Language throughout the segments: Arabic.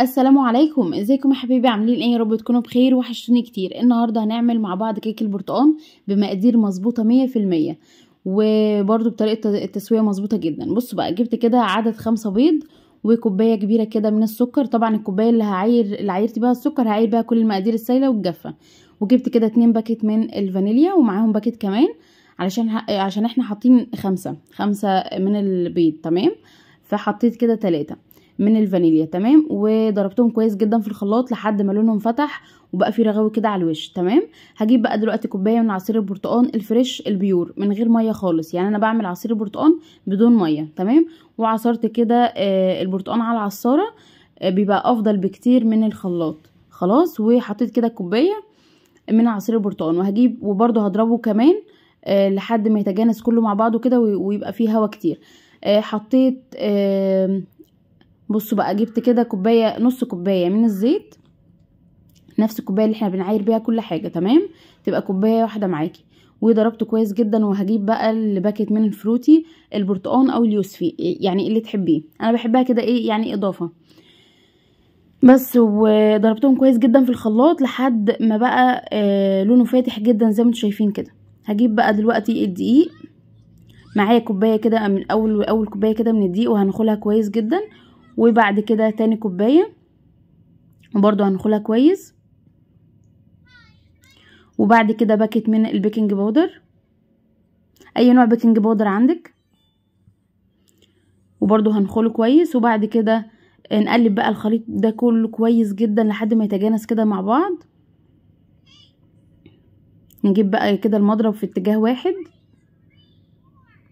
السلام عليكم ازيكم يا حبيبي عاملين ايه يا رب تكونوا بخير وحشتوني كتير النهارده هنعمل مع بعض كيك البرتقال بمقادير مظبوطه مية في المية وبرده بطريقه التسويه مظبوطه جدا بصوا بقى جبت كده عدد خمسة بيض وكوبايه كبيره كده من السكر طبعا الكوبايه اللي هعير اللي عيرت بيها السكر هعير بيها كل المقادير السايله والجافه وجبت كده اتنين باكيت من الفانيليا ومعاهم باكيت كمان علشان ه... عشان احنا حاطين خمسة خمسة من البيض تمام فحطيت كده تلاتة من الفانيليا تمام وضربتهم كويس جدا في الخلاط لحد ما لونهم فتح وبقى في رغاوي كده على الوش تمام هجيب بقى دلوقتي كوبايه من عصير البرتقال الفريش البيور من غير ميه خالص يعني انا بعمل عصير البرتقال بدون ميه تمام وعصرت كده آه، البرتقال على العصاره آه، بيبقى افضل بكتير من الخلاط خلاص وحطيت كده كوبايه من عصير البرتقال وهجيب وبرده هضربه كمان آه، لحد ما يتجانس كله مع بعضه كده ويبقى فيه هوا كتير حطيت بصوا بقى جبت كده كوبايه نص كوبايه من الزيت نفس الكوبايه اللي احنا بنعاير بيها كل حاجه تمام تبقى كوبايه واحده معاكي وضربته كويس جدا وهجيب بقى الباكت من الفروتي البرتقان او اليوسفي يعني اللي تحبيه انا بحبها كده ايه يعني اضافه بس وضربتهم كويس جدا في الخلاط لحد ما بقى آه، لونه فاتح جدا زي ما انتم شايفين كده هجيب بقى دلوقتي الدقيق معايا كوبايه كده من اول اول كوبايه كده من الدقيق وهنخلها كويس جدا وبعد كده تاني كوباية وبرضو هنخلها كويس وبعد كده باكت من البيكنج بودر اي نوع بيكنج بودر عندك وبرضو هنخله كويس وبعد كده نقلب بقى الخليط ده كله كويس جدا لحد ما يتجانس كده مع بعض نجيب بقى كده المضرب في اتجاه واحد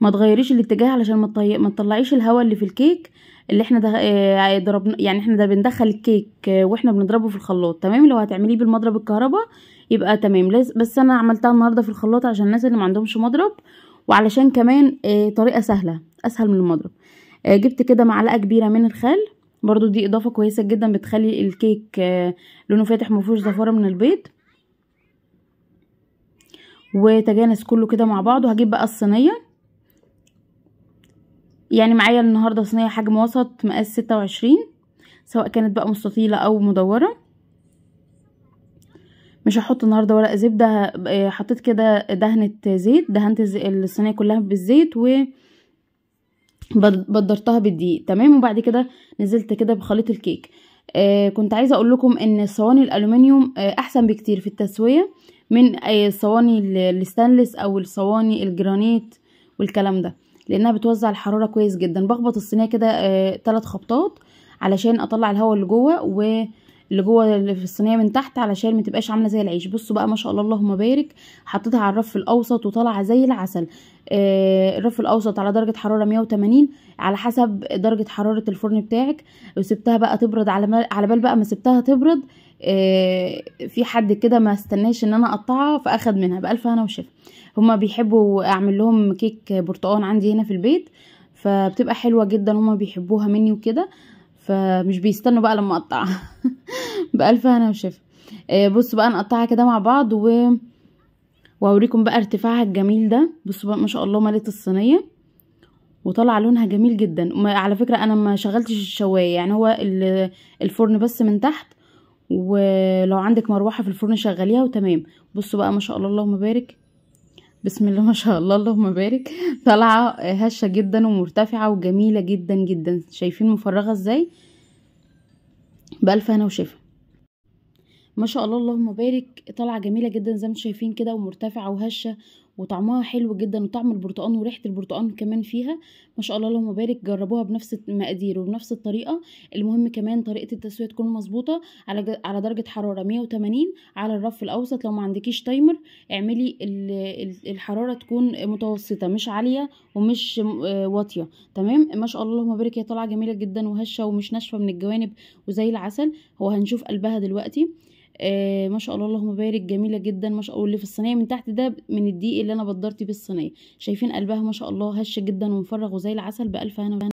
ما تغيريش الاتجاه علشان ما تطلعيش الهواء اللي في الكيك اللي احنا ده آه، آه، ضربنا يعني احنا ده بندخل الكيك آه، واحنا بنضربه في الخلاط تمام لو هتعمليه بالمضرب الكهرباء يبقى تمام بس انا عملتها النهارده في الخلاط عشان الناس اللي ما عندهمش مضرب وعلشان كمان طريقه سهله اسهل من المضرب جبت كده معلقه كبيره من الخل برضو دي اضافه كويسه جدا بتخلي الكيك لونه فاتح مفيهوش زفاره من البيض وتجانس كله كده مع بعض وهجيب بقى الصينيه يعني معايا النهاردة صينية حجم وسط مقاس ستة وعشرين سواء كانت بقى مستطيلة او مدورة مش هحط النهاردة ورق زبدة آه، حطيت كده دهنة زيت دهنت الصينية كلها بالزيت و بدرتها بالدقيق تمام وبعد كده نزلت كده بخليط الكيك آه كنت عايزه اقول لكم ان صواني الالومنيوم آه احسن بكتير في التسويه من الصواني آه، الستانلس او الصواني الجرانيت والكلام ده لانها بتوزع الحراره كويس جدا بخبط الصينيه كده ثلاث آه، خبطات علشان اطلع الهواء اللي جوه و اللي جوه اللي في الصينيه من تحت علشان ما تبقاش عامله زي العيش بصوا بقى ما شاء الله اللهم بارك حطيتها على الرف الاوسط وطالعه زي العسل آه الرف الاوسط على درجه حراره 180 على حسب درجه حراره الفرن بتاعك وسبتها بقى تبرد على على بال بقى ما سبتها تبرد آه في حد كده ما استناش ان انا اقطعها فاخد منها بالف هنا وشفا هما بيحبوا اعمل لهم كيك برتقال عندي هنا في البيت فبتبقى حلوه جدا هما بيحبوها مني وكده فمش بيستنوا بقى لما اقطعها بألف هنا وشفا بصوا بقى نقطعها آه، كده مع بعض و وهوريكم بقى ارتفاعها الجميل ده بصوا بقى ما شاء الله مالت الصينيه وطلع لونها جميل جدا على فكره انا ما شغلتش الشوايه يعني هو الفرن بس من تحت ولو عندك مروحه في الفرن شغليها وتمام بصوا بقى ما شاء الله اللهم بارك بسم الله ما شاء الله اللهم بارك طالعه هشه جدا ومرتفعه وجميله جدا جدا شايفين مفرغه ازاي بالف هنا وشفا ما شاء الله اللهم بارك طالعه جميله جدا زي ما انتم شايفين كده ومرتفعه وهشه وطعمها حلو جدا وطعم البرتقان وريحه البرتقان كمان فيها ما شاء الله اللهم بارك جربوها بنفس المقادير وبنفس الطريقه المهم كمان طريقه التسويه تكون مظبوطه على على درجه حراره 180 على الرف الاوسط لو ما عندكيش تايمر اعملي الحراره تكون متوسطه مش عاليه ومش آه، واطيه تمام ما شاء الله اللهم بارك هي طالعه جميله جدا وهشه ومش ناشفه من الجوانب وزي العسل هو هنشوف قلبها دلوقتي آه ما شاء الله اللهم بارك جميله جدا ما شاء الله واللي في الصينيه من تحت ده من الدقيق اللي انا بدرت بيه الصينيه شايفين قلبها ما شاء الله هشه جدا ومفرغ وزي العسل بالف هنا